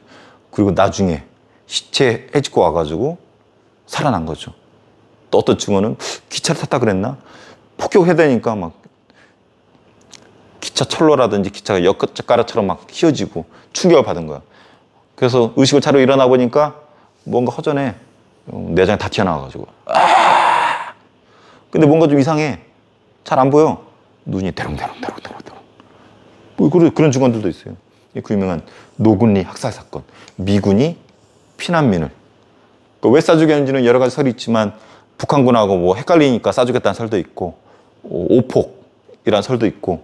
그리고 나중에 시체 해지고 와가지고 살아난 거죠. 또 어떤 증언은 기차를 탔다 그랬나? 폭격해대니까 막 기차 철로라든지 기차가 역가라처럼 막 휘어지고 충격을 받은 거야. 그래서 의식을 차려 일어나 보니까 뭔가 허전해. 어, 내장이다 튀어나와가지고. 아! 근데 뭔가 좀 이상해. 잘 안 보여. 눈이 대롱대롱대롱대롱대롱. 뭐 그런, 그런 중간들도 있어요. 그 유명한 노군리 학살 사건. 미군이 피난민을. 그왜 그러니까 싸주겠는지는 여러 가지 설이 있지만 북한군하고 뭐 헷갈리니까 싸주겠다는 설도 있고 오폭이라는 설도 있고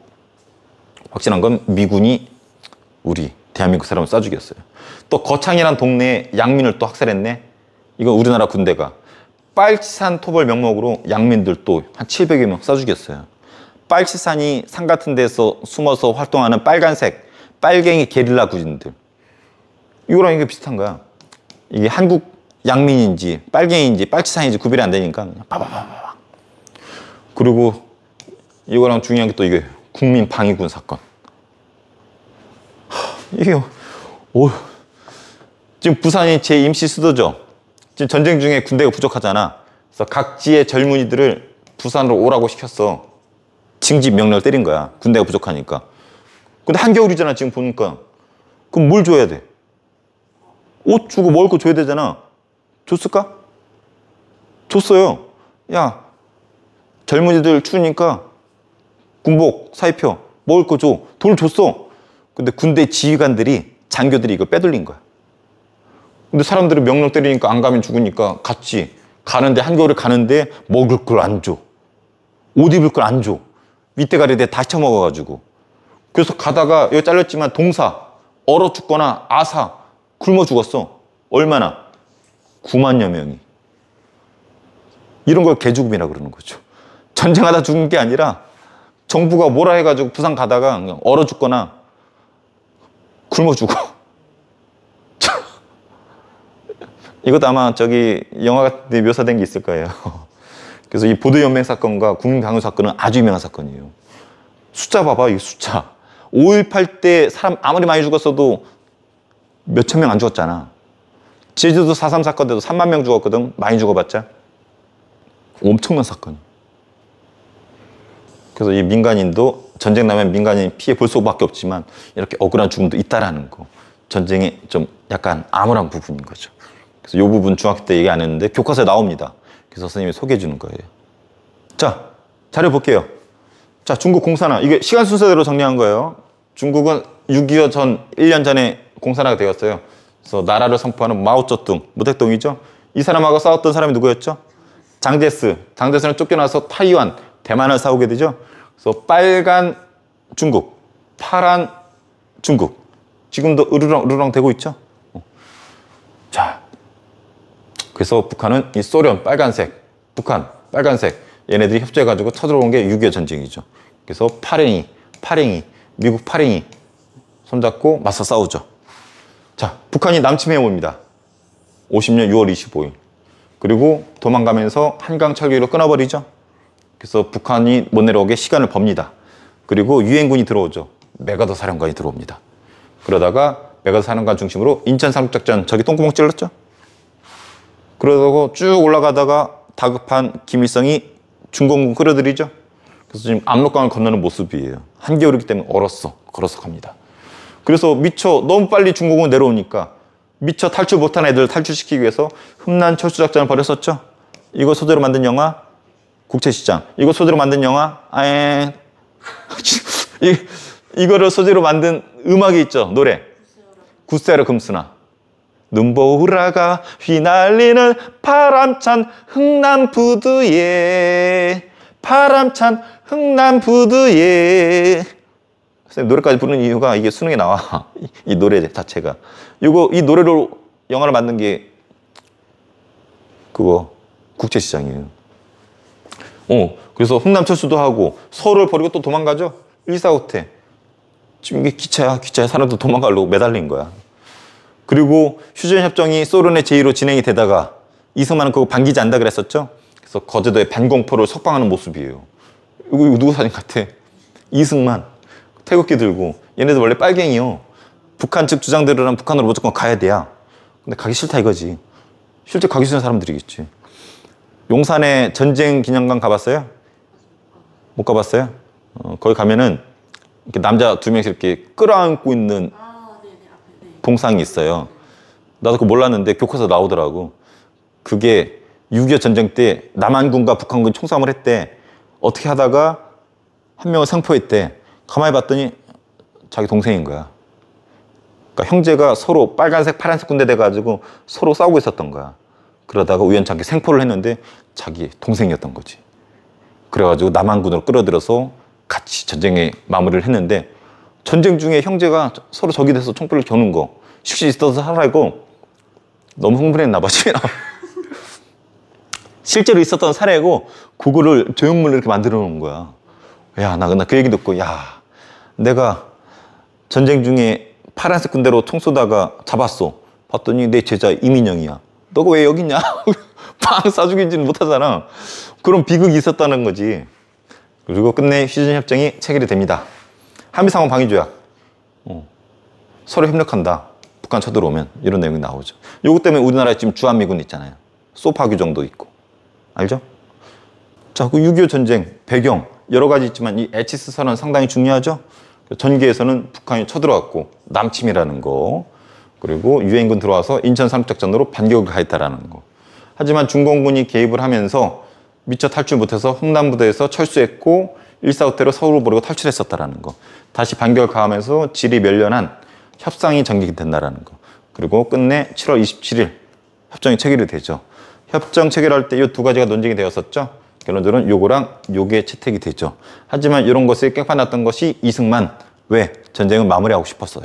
확실한 건 미군이 우리 대한민국 사람을 쏴 죽였어요. 또 거창이란 동네에 양민을 또 학살했네. 이건 우리나라 군대가 빨치산 토벌 명목으로 양민들 또 한 700여 명쏴 죽였어요. 빨치산이 산 같은 데서 숨어서 활동하는 빨간색 빨갱이 게릴라 군인들. 이거랑 이게 비슷한 거야. 이게 한국 양민인지 빨갱이인지 빨치산인지 구별이 안 되니까 그냥 빠바바바. 그리고 이거랑 중요한 게 또 이게 국민 방위군 사건. 이게 오 지금 부산이 제 임시 수도죠. 지금 전쟁 중에 군대가 부족하잖아. 그래서 각지의 젊은이들을 부산으로 오라고 시켰어. 징집 명령을 때린 거야. 군대가 부족하니까. 근데 한겨울이잖아 지금 보니까. 그럼 뭘 줘야 돼? 옷 주고 먹을 거 줘야 되잖아. 줬을까? 줬어요. 야 젊은이들 추우니까 군복 사입혀 먹을 거 줘. 돈을 줬어. 근데 군대 지휘관들이 장교들이 이거 빼돌린 거야. 근데 사람들은 명령 때리니까 안 가면 죽으니까 갔지. 가는데 한겨울에 가는데 먹을 걸 안 줘. 옷 입을 걸 안 줘. 윗대가리에 다 쳐먹어가지고. 그래서 가다가 여기 잘렸지만 동사, 얼어 죽거나 아사, 굶어 죽었어. 얼마나? 9만여 명이. 이런 걸 개죽음이라 그러는 거죠. 전쟁하다 죽은 게 아니라 정부가 뭐라 해가지고 부산 가다가 얼어 죽거나 굶어 죽어. 이것도 아마 저기 영화 같은 묘사된 게 있을 거예요. 그래서 이 보도연맹 사건과 국민강요 사건은 아주 유명한 사건이에요. 숫자 봐봐, 이 숫자. 5.18 때 사람 아무리 많이 죽었어도 몇천명 안 죽었잖아. 제주도 4.3 사건 때도 3만 명 죽었거든. 많이 죽어봤자. 엄청난 사건. 그래서 이 민간인도 전쟁 나면 민간인 피해 볼 수밖에 없지만 이렇게 억울한 죽음도 있다라는 거. 전쟁이 좀 약간 암울한 부분인 거죠. 그래서 이 부분 중학교 때 얘기 안 했는데 교과서에 나옵니다. 그래서 선생님이 소개해 주는 거예요. 자, 자료 볼게요. 자, 중국 공산화. 이게 시간 순서대로 정리한 거예요. 중국은 6.25 전, 1년 전에 공산화가 되었어요. 그래서 나라를 선포하는 마오쩌둥, 무택동이죠. 이 사람하고 싸웠던 사람이 누구였죠? 장제스. 장제스는 쫓겨나서 타이완, 대만을 싸우게 되죠. 그래서 빨간 중국, 파란 중국. 지금도 으르렁 으르렁 되고 있죠? 어. 자, 그래서 북한은 이 소련 빨간색, 북한 빨간색 얘네들이 협조해가지고 쳐들어온 게 6.25 전쟁이죠. 그래서 파랭이, 파랭이, 미국 파랭이 손잡고 맞서 싸우죠. 자, 북한이 남침해옵니다. 50년 6월 25일. 그리고 도망가면서 한강 철기로 끊어버리죠. 그래서 북한이 못 내려오게 시간을 법니다. 그리고 유엔군이 들어오죠. 메가더 사령관이 들어옵니다. 그러다가 메가더 사령관 중심으로 인천 상륙작전 저기 똥구멍 찔렀죠. 그러다가 쭉 올라가다가 다급한 김일성이 중공군 끌어들이죠. 그래서 지금 압록강을 건너는 모습이에요. 한겨울이기 때문에 얼었어. 걸어서 갑니다. 그래서 미처 너무 빨리 중공군 내려오니까 미처 탈출 못한 애들 탈출시키기 위해서 흠난 철수작전을 벌였었죠. 이거 소재로 만든 영화 국제시장. 이거 소재로 만든 영화? 아예. 이, 거를 소재로 만든 음악이 있죠. 노래. 구세라 금수나. 눈보라가 휘날리는 파람찬 흥남부두에 파람찬 흥남부두에 선생님 노래까지 부르는 이유가 이게 수능에 나와 이, 이 노래 자체가 이거 이 노래로 영화를 만든 게 그거 국제시장이에요 어, 그래서 흥남 철수도 하고 서울을 버리고 또 도망가죠. 일사후퇴. 지금 이게 기차야. 기차에 사람도 도망가려고 매달린 거야. 그리고 휴전협정이 소련의 제의로 진행이 되다가 이승만은 그거 반기지 않다 그랬었죠. 그래서 거제도에 반공포를 석방하는 모습이에요. 이거, 이거 누구 사진 같아? 이승만. 태극기 들고. 얘네들 원래 빨갱이요. 북한 측 주장대로라면 북한으로 무조건 가야 돼야. 근데 가기 싫다 이거지. 실제 가기 싫은 사람들이겠지. 용산에 전쟁 기념관 가봤어요? 못 가봤어요? 어, 거기 가면은 이렇게 남자 두 명씩 이렇게 끌어안고 있는 아, 동상이 네, 네, 네. 있어요. 나도 그거 몰랐는데 교과서 나오더라고. 그게 6.25 전쟁 때 남한군과 북한군 총싸움을 했대. 어떻게 하다가 한 명을 생포했대. 가만히 봤더니 자기 동생인 거야. 그러니까 형제가 서로 빨간색, 파란색 군대 돼가지고 서로 싸우고 있었던 거야. 그러다가 우연찮게 생포를 했는데 자기 동생이었던 거지. 그래가지고 남한군으로 끌어들여서 같이 전쟁에 마무리를 했는데 전쟁 중에 형제가 서로 적이 돼서 총불를 겨눈 거 식시 있어서 하라고 너무 흥분했나 봐 집에 실제로 있었던 사례고 그거를 조형물로 이렇게 만들어 놓은 거야 야 나그 그 얘기 듣고 야 내가 전쟁 중에 파란색 군대로 총 쏘다가 잡았어 봤더니 내 제자 이민영이야 너가 왜 여기 있냐? 빵 싸주기지는 못하잖아. 그런 비극이 있었다는 거지. 그리고 끝내 휴전 협정이 체결이 됩니다. 한미 상호 방위 조약. 어. 서로 협력한다. 북한 쳐들어오면 이런 내용이 나오죠. 요것 때문에 우리나라에 지금 주한미군 있잖아요. 소파 규정도 있고. 알죠? 자, 그 6.25 전쟁, 배경, 여러 가지 있지만 이 에치스 선언 상당히 중요하죠? 전개에서는 북한이 쳐들어왔고, 남침이라는 거, 그리고 유엔군 들어와서 인천 삼척전으로 반격을 가했다라는 거. 하지만 중공군이 개입을 하면서 미처 탈출 못해서 홍남부대에서 철수했고 일사후퇴로 서울을 버리고 탈출했었다라는 거. 다시 반격을 가하면서 질이 멸련한 협상이 전개된다라는 거. 그리고 끝내 7월 27일 협정이 체결이 되죠. 협정 체결할 때 이 두 가지가 논쟁이 되었었죠. 결론적으로 요거랑 요게 채택이 되죠. 하지만 이런 것을 깽판났던 것이 이승만 왜 전쟁은 마무리하고 싶었어요.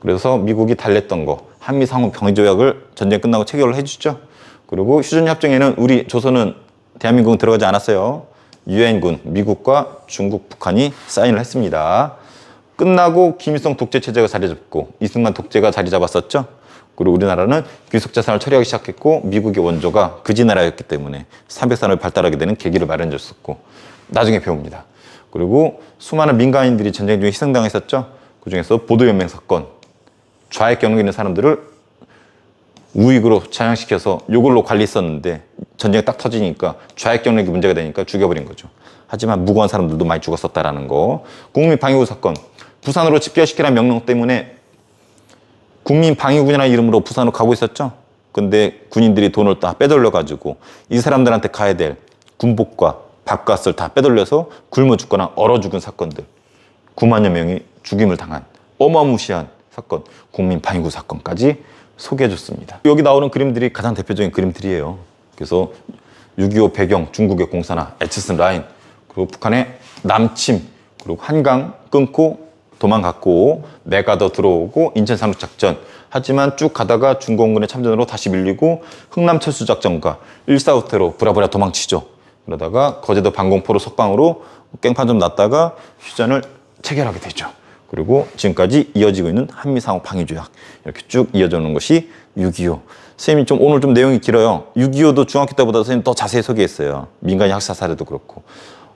그래서 미국이 달랬던 거 한미 상호 경제 조약을 전쟁 끝나고 체결을 해주죠. 그리고 휴전 협정에는 우리 조선은 대한민국은 들어가지 않았어요. 유엔군 미국과 중국 북한이 사인을 했습니다. 끝나고 김일성 독재 체제가 자리 잡고 이승만 독재가 자리 잡았었죠. 그리고 우리나라는 귀속 자산을 처리하기 시작했고 미국의 원조가 그지 나라였기 때문에 삼백산업이 발달하게 되는 계기를 마련해줬었고 나중에 배웁니다. 그리고 수많은 민간인들이 전쟁 중에 희생당했었죠. 그중에서 보도연맹 사건, 좌익 경로 있는 사람들을 우익으로 차양시켜서 이걸로 관리 했었는데 전쟁이 딱 터지니까 좌익 경력이 문제가 되니까 죽여버린 거죠. 하지만 무고한 사람들도 많이 죽었었다라는 거. 국민 방위구 사건. 부산으로 집결시키라는 명령 때문에 국민 방위군이라는 이름으로 부산으로 가고 있었죠. 근데 군인들이 돈을 다 빼돌려가지고 이 사람들한테 가야 될 군복과 밥값을 다 빼돌려서 굶어 죽거나 얼어 죽은 사건들. 9만여 명이 죽임을 당한 어마무시한 사건, 국민 반구 사건까지 소개해줬습니다. 여기 나오는 그림들이 가장 대표적인 그림들이에요. 그래서 6.25 배경, 중국의 공산화, 에치슨 라인, 그리고 북한의 남침, 그리고 한강 끊고 도망갔고 내가 더 들어오고 인천 상륙 작전 하지만 쭉 가다가 중공군의 참전으로 다시 밀리고 흥남 철수 작전과 일사후 퇴로 부랴부랴 도망치죠 그러다가 거제도 방공포로 석방으로 깽판 좀 났다가 휴전을 체결하게 되죠 그리고 지금까지 이어지고 있는 한미상호 방위조약 이렇게 쭉 이어져오는 것이 6.25 선생님이 좀 오늘 좀 내용이 길어요 6.25도 중학교 때보다 선생님 더 자세히 소개했어요 민간인 학사 사례도 그렇고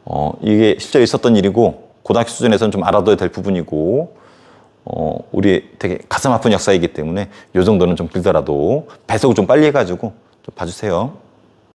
어, 이게 실제 있었던 일이고 고등학교 수준에서는 좀 알아둬야 될 부분이고 어, 우리 되게 가슴 아픈 역사이기 때문에 요 정도는 좀 길더라도 배속을 좀 빨리 해가지고 좀 봐주세요